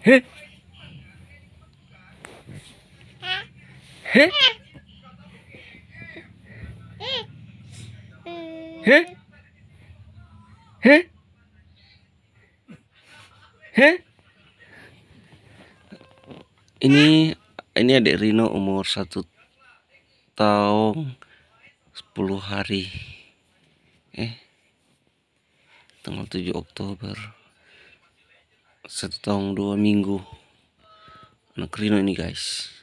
Heh. Heh. Heh. Heh. Heh. Ini ini adik Rino umur satu tahun sepuluh hari. Eh. Tanggal tujuh Oktober satu dua minggu anak rino ini guys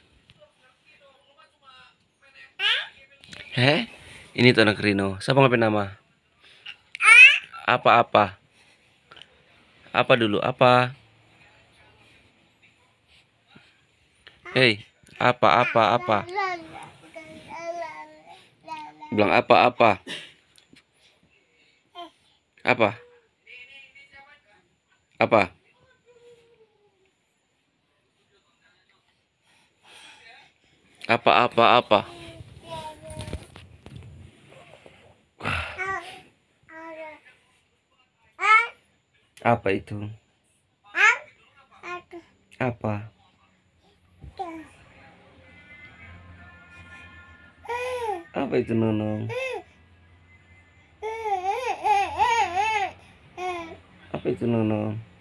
heh ini tuh anak rino siapa ngapain nama apa-apa apa dulu apa hei apa apa apa bilang apa apa apa apa apa-apa-apa apa itu apa apa itu nonong apa itu nonong